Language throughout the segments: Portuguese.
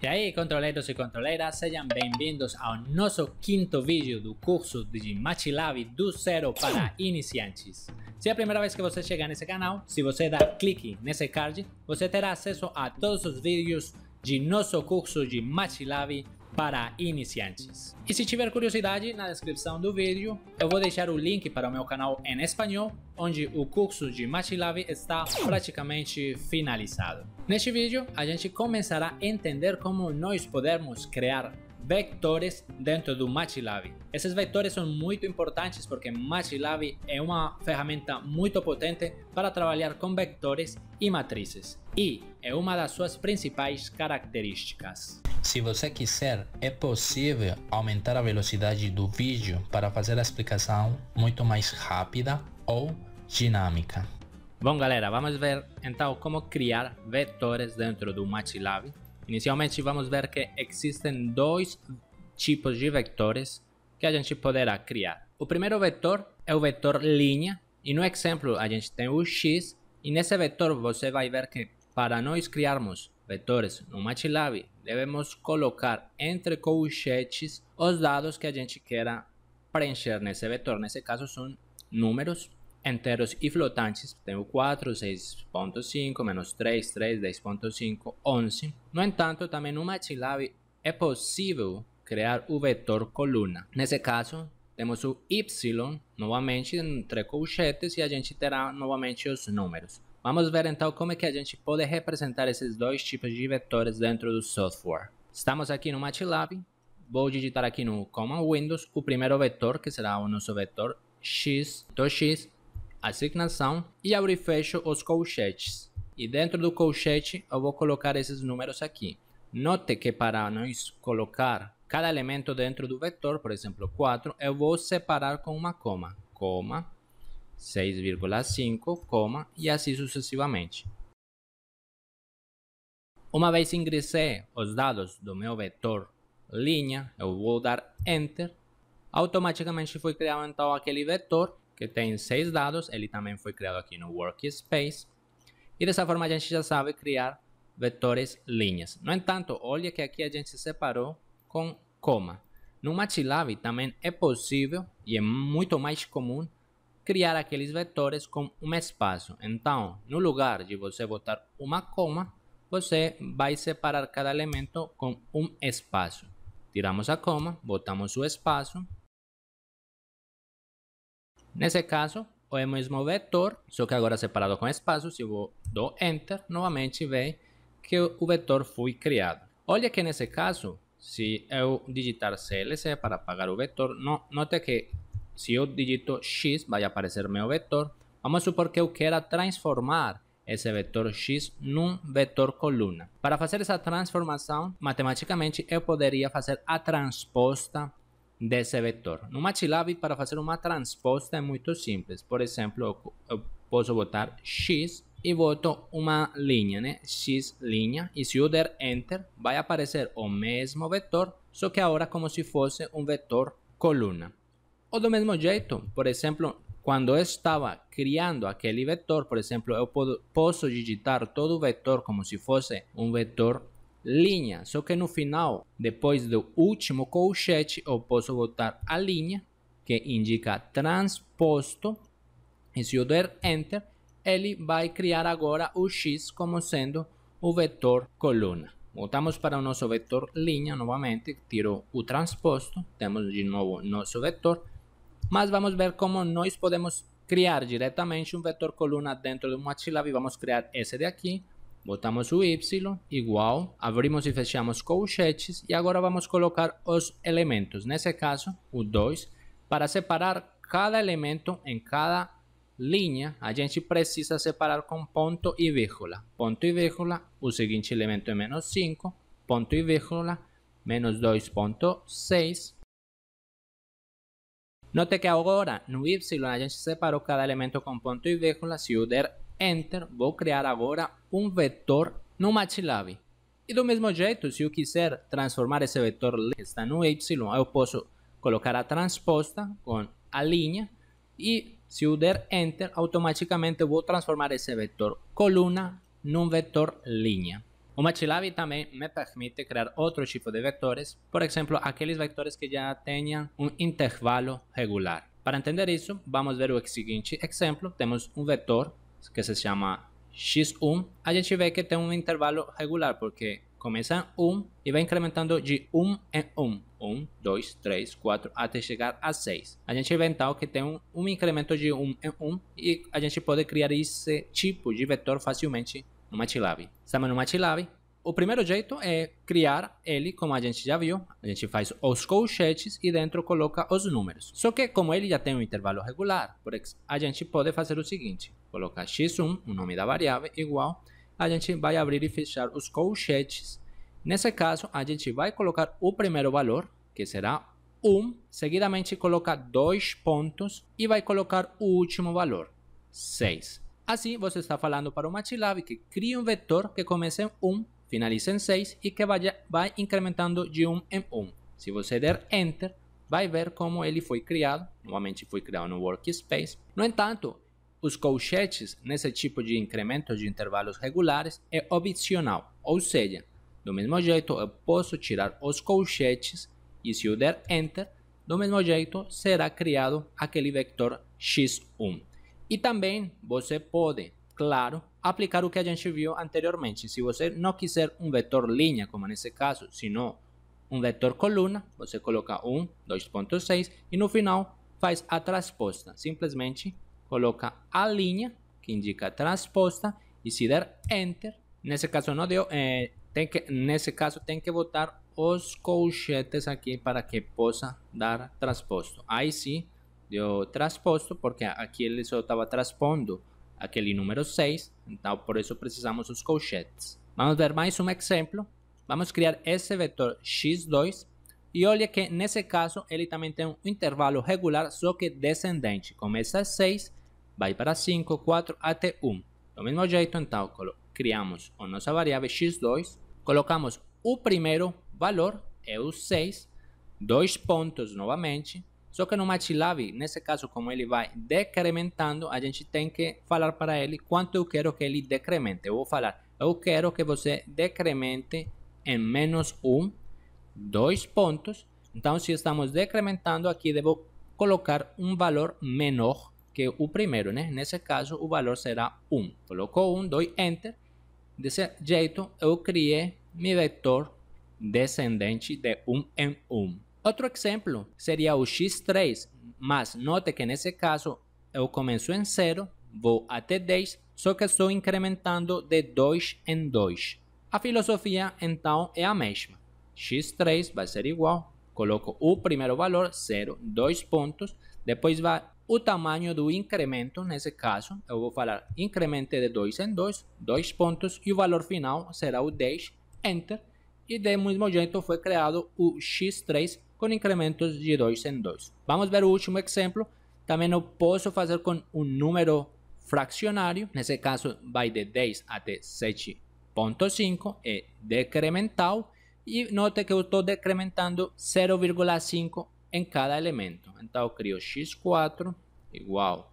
E aí, controleiros e controleiras, sejam bem-vindos ao nosso quinto vídeo do curso de MATLAB do zero para iniciantes. Se é a primeira vez que você chega nesse canal, se você dá clique nesse card, você terá acesso a todos os vídeos de nosso curso de MATLAB para iniciantes. E se tiver curiosidade, na descrição do vídeo eu vou deixar o link para o meu canal em espanhol, onde o curso de Matlab está praticamente finalizado. Neste vídeo, a gente começará a entender como nós podemos criar vectores dentro do MATLAB. Esses vectores são muito importantes porque MATLAB é uma ferramenta muito potente para trabalhar com vectores e matrizes, e é uma das suas principais características. Se você quiser, é possível aumentar a velocidade do vídeo para fazer a explicação muito mais rápida ou dinâmica. Bom, galera, vamos ver então como criar vetores dentro do MATLAB Inicialmente vamos ver que existem dois tipos de vetores que a gente poderá criar. O primeiro vetor é o vetor linha e no exemplo a gente tem o x e nesse vetor você vai ver que para nós criarmos vetores numa MATLAB devemos colocar entre colchetes os dados que a gente queira preencher nesse vetor. Nesse caso são números enteros y flotantes, tengo 4, 6.5, menos 3, 3, 10.5, 11. No entanto, também no MATLAB é possível criar o vetor coluna. Nesse caso, temos o Y novamente entre colchetes e a gente terá novamente os números. Vamos ver então como é que a gente pode representar esses dois tipos de vetores dentro do software. Estamos aqui no MATLAB, vou digitar aqui no Command Windows o primeiro vetor, que será o nosso vetor x, 2x, assignação e abro e fecho os colchetes. E dentro do colchete eu vou colocar esses números aqui. Note que para nós colocar cada elemento dentro do vetor, por exemplo 4, eu vou separar com uma coma, coma, 6,5, coma e assim sucessivamente. Uma vez ingressei os dados do meu vetor linha, eu vou dar Enter, automaticamente foi criado então aquele vetor que tem seis dados, ele também foi criado aqui no Workspace. E dessa forma a gente já sabe criar vetores linhas. No entanto, olha que aqui a gente separou com coma. No MATLAB também é possível, e é muito mais comum, criar aqueles vetores com um espaço. Então, no lugar de você botar uma coma, você vai separar cada elemento com um espaço. Tiramos a coma, botamos o espaço Nesse caso, o é mesmo vetor, só que agora separado com espaço, se eu dou Enter, novamente vem que o vetor foi criado. Olha que nesse caso, se eu digitar CLC para apagar o vetor, note que se eu digito X, vai aparecer meu vetor. Vamos supor que eu queira transformar esse vetor X num vetor coluna. Para fazer essa transformação, matematicamente, eu poderia fazer a transposta desse vetor. No sílaba, para fazer uma transposta é muito simples. Por exemplo, eu posso botar x e boto uma linha, né? x linha. E se eu der enter, vai aparecer o mesmo vetor, só que agora como se fosse um vetor coluna. Ou do mesmo jeito, por exemplo, quando eu estava criando aquele vetor, por exemplo, eu posso digitar todo o vetor como se fosse um vetor linha. Só que no final, depois do último colchete, eu posso botar a linha que indica transposto. E se eu der Enter, ele vai criar agora o X como sendo o vetor coluna. Voltamos para o nosso vetor linha novamente, tiro o transposto, temos de novo nosso vetor, mas vamos ver como nós podemos criar diretamente um vetor coluna dentro do MATLAB e vamos criar esse daqui, Botamos o Y, igual, abrimos y fechamos colchetes y ahora vamos a colocar los elementos, en ese caso o 2, para separar cada elemento en cada línea a gente precisa separar con punto y vírgula. punto y vírgula, el siguiente elemento es menos 5, punto y vírgula, menos 2.6. Note que ahora no Y a gente separó cada elemento con punto y vírgula, si el der Enter, vou criar agora um vetor no MATLAB. y e do mismo jeito, si yo quisiera transformar ese vector que está no Y, eu posso colocar a transposta con a línea y e, si eu der Enter, automaticamente vou transformar esse vetor coluna num vetor línea O MATLAB también me permite crear otro tipo de vectores por ejemplo, aqueles vectores que ya tenham un um intervalo regular. Para entender eso, vamos a ver o siguiente exemplo. un um vector vetor que se chama x1, a gente vê que tem um intervalo regular, porque começa em 1 e vai incrementando de 1 em 1. 1, 2, 3, 4, até chegar a 6. A gente vê então que tem um, um incremento de 1 em 1 e a gente pode criar esse tipo de vetor facilmente no MATLAB. Estamos no MATLAB, o primeiro jeito é criar ele, como a gente já viu. A gente faz os colchetes e dentro coloca os números. Só que como ele já tem um intervalo regular, por exemplo, a gente pode fazer o seguinte. Colocar x1, o nome da variável, igual. A gente vai abrir e fechar os colchetes. Nesse caso, a gente vai colocar o primeiro valor, que será 1. Seguidamente, coloca dois pontos e vai colocar o último valor, 6. Assim, você está falando para o MATLAB que crie um vetor que comece em 1 finaliza em 6 e que vai, vai incrementando de 1 um em 1. Um. Se você der Enter, vai ver como ele foi criado, novamente foi criado no Workspace. No entanto, os colchetes nesse tipo de incrementos de intervalos regulares é opcional, ou seja, do mesmo jeito eu posso tirar os colchetes e se eu der Enter, do mesmo jeito será criado aquele vector x1. E também você pode, claro, aplicar o que a gente viu anteriormente. Se você não quiser um vetor linha, como nesse caso, senão um vetor coluna, você coloca 1, 2.6 e no final faz a transposta. Simplesmente coloca a linha que indica a transposta e se der Enter, nesse caso não deu, é, tem que, nesse caso tem que botar os colchetes aqui para que possa dar transposto. Aí sim deu transposto, porque aqui ele só estava transpondo aquele número 6, então por isso precisamos dos colchetes. Vamos ver mais um exemplo. Vamos criar esse vetor x2 e olha que nesse caso ele também tem um intervalo regular, só que descendente. Começa a 6, vai para 5, 4 até 1. Do mesmo jeito, então, criamos a nossa variável x2, colocamos o primeiro valor, é o 6, dois pontos novamente, só que no MATLAB, nesse caso, como ele vai decrementando, a gente tem que falar para ele quanto eu quero que ele decremente. Eu vou falar, eu quero que você decremente em menos 1, 2 pontos. Então, se estamos decrementando aqui, devo colocar um valor menor que o primeiro, né? Nesse caso, o valor será 1. Colocou 1, dou Enter. Desse jeito, eu criei meu vetor descendente de 1 em 1. Outro exemplo seria o x3, mas note que nesse caso eu começo em 0, vou até 10, só que estou incrementando de 2 em 2. A filosofia então é a mesma. x3 vai ser igual, coloco o primeiro valor, 0, 2 pontos, depois vai o tamanho do incremento, nesse caso, eu vou falar incremento de 2 em 2, 2 pontos, e o valor final será o 10, enter, e do mesmo jeito foi criado o x3 com incrementos de 2 em 2. Vamos ver o último exemplo. Também eu posso fazer com um número fracionário, nesse caso vai de 10 até 7.5, é decremental, e note que eu estou decrementando 0,5 em cada elemento. Então eu crio x4 igual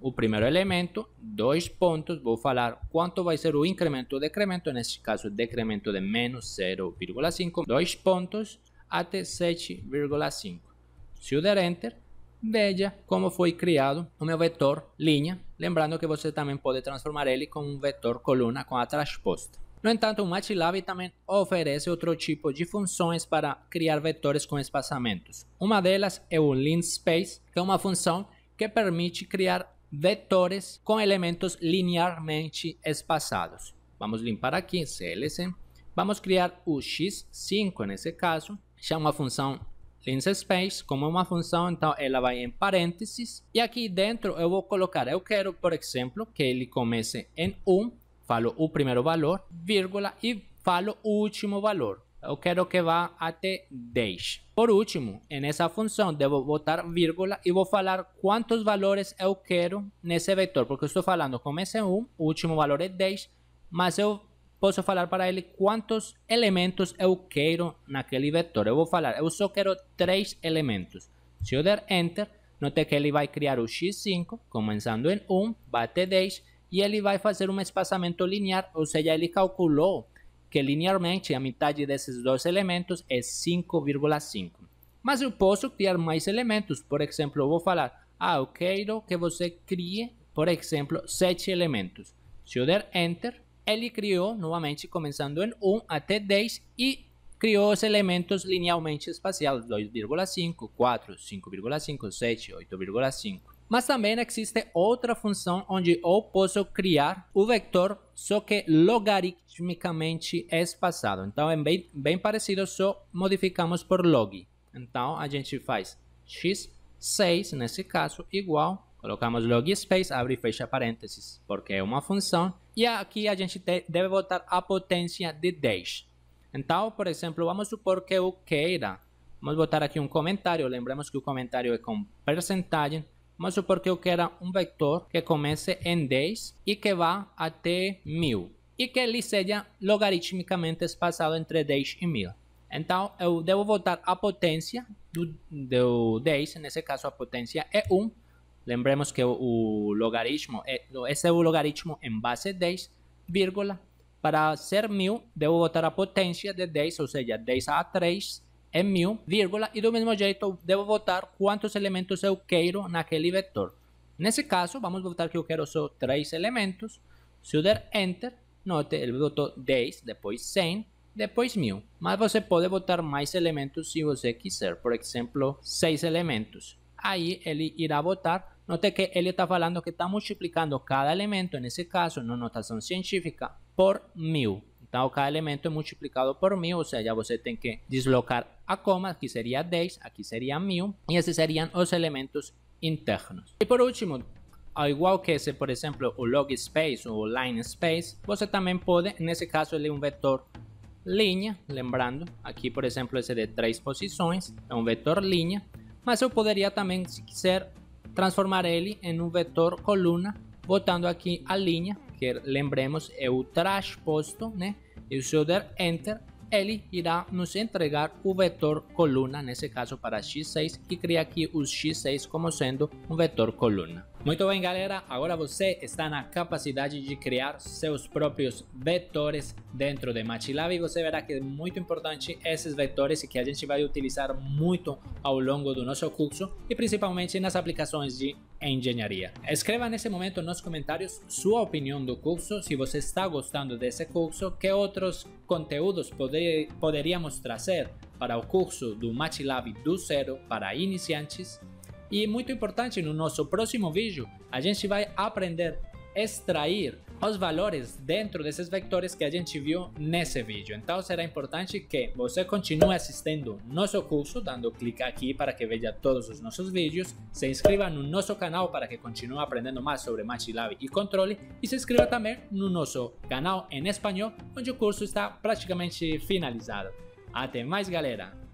o primeiro elemento, dois pontos, vou falar quanto vai ser o incremento ou decremento, nesse caso decremento de menos 0,5, dois pontos, até 7,5. Se eu der Enter, veja como foi criado o meu vetor linha, lembrando que você também pode transformar ele com um vetor coluna com a transposta. No entanto, o MATLAB também oferece outro tipo de funções para criar vetores com espaçamentos. Uma delas é o linspace, que é uma função que permite criar vetores com elementos linearmente espaçados. Vamos limpar aqui, CLC. Vamos criar o x5 nesse caso, já uma função linspace como uma função, então ela vai em parênteses, e aqui dentro eu vou colocar, eu quero, por exemplo, que ele comece em 1, falo o primeiro valor, vírgula, e falo o último valor. Eu quero que vá até 10. Por último, nessa função, devo botar vírgula e vou falar quantos valores eu quero nesse vetor, porque eu estou falando, começa em 1, o último valor é 10, mas eu posso falar para ele quantos elementos eu quero naquele vetor. Eu vou falar, eu só quero três elementos. Se eu der Enter, note que ele vai criar o X5, começando em 1, bate 10, e ele vai fazer um espaçamento linear, ou seja, ele calculou que linearmente a metade desses dois elementos é 5,5. Mas eu posso criar mais elementos, por exemplo, eu vou falar, ah, eu quero que você crie, por exemplo, 7 elementos. Se eu der Enter, ele criou, novamente, começando em 1 até 10 e criou os elementos linealmente espaciais, 2,5, 4, 5,5, 7, 8,5. Mas também existe outra função onde eu posso criar o vector só que logaritmicamente espaçado. Então é bem, bem parecido, só modificamos por log. Então a gente faz x6, nesse caso, igual Colocamos log space, abre e fecha parênteses, porque é uma função. E aqui a gente deve botar a potência de 10. Então, por exemplo, vamos supor que eu queira. Vamos botar aqui um comentário. Lembramos que o comentário é com percentagem. Vamos supor que eu queira um vetor que comece em 10 e que vá até 1000. E que ele seja logaritmicamente espaçado entre 10 e 1000. Então, eu devo botar a potência do, do 10, nesse caso a potência é 1, Lembremos que o, logaritmo, esse é o logaritmo em base 10, vírgula. Para ser 1.000, devo botar a potência de 10, ou seja, 10 a 3 é 1.000, vírgula. E do mesmo jeito, devo botar quantos elementos eu quero naquele vetor. Nesse caso, vamos botar que eu quero só 3 elementos. Se eu der Enter, note, ele botou 10, depois 100, depois 1000. Mas você pode botar mais elementos se você quiser, por exemplo, 6 elementos. Aí ele irá votar Note que ele está falando que está multiplicando cada elemento, nesse caso, na notação científica, por mil. Então, cada elemento é multiplicado por mil, ou seja, você tem que deslocar a coma, aqui seria 10, aqui seria mil, e esses seriam os elementos internos. E por último, ao igual que esse, por exemplo, o log space ou o line space, você também pode, nesse caso ele é um vetor linha, lembrando, aqui por exemplo esse de três posições, é um vetor linha, mas eu poderia também, se quiser, transformar ele em um vetor coluna, botando aqui a linha, que lembremos é o transposto, né? E se eu der Enter, ele irá nos entregar o vetor coluna, nesse caso para x6, e cria aqui o x6 como sendo um vetor coluna. Muito bem, galera. Agora você está na capacidade de criar seus próprios vetores dentro de MATLAB e você verá que é muito importante esses vetores e que a gente vai utilizar muito ao longo do nosso curso e principalmente nas aplicações de engenharia. Escreva nesse momento nos comentários sua opinião do curso, se você está gostando desse curso, que outros conteúdos poder, poderíamos trazer para o curso do MATLAB do zero para iniciantes e muito importante, no nosso próximo vídeo, a gente vai aprender a extrair os valores dentro desses vectores que a gente viu nesse vídeo. Então será importante que você continue assistindo nosso curso, dando clique aqui para que veja todos os nossos vídeos, se inscreva no nosso canal para que continue aprendendo mais sobre learning e controle e se inscreva também no nosso canal em espanhol, onde o curso está praticamente finalizado. Até mais galera!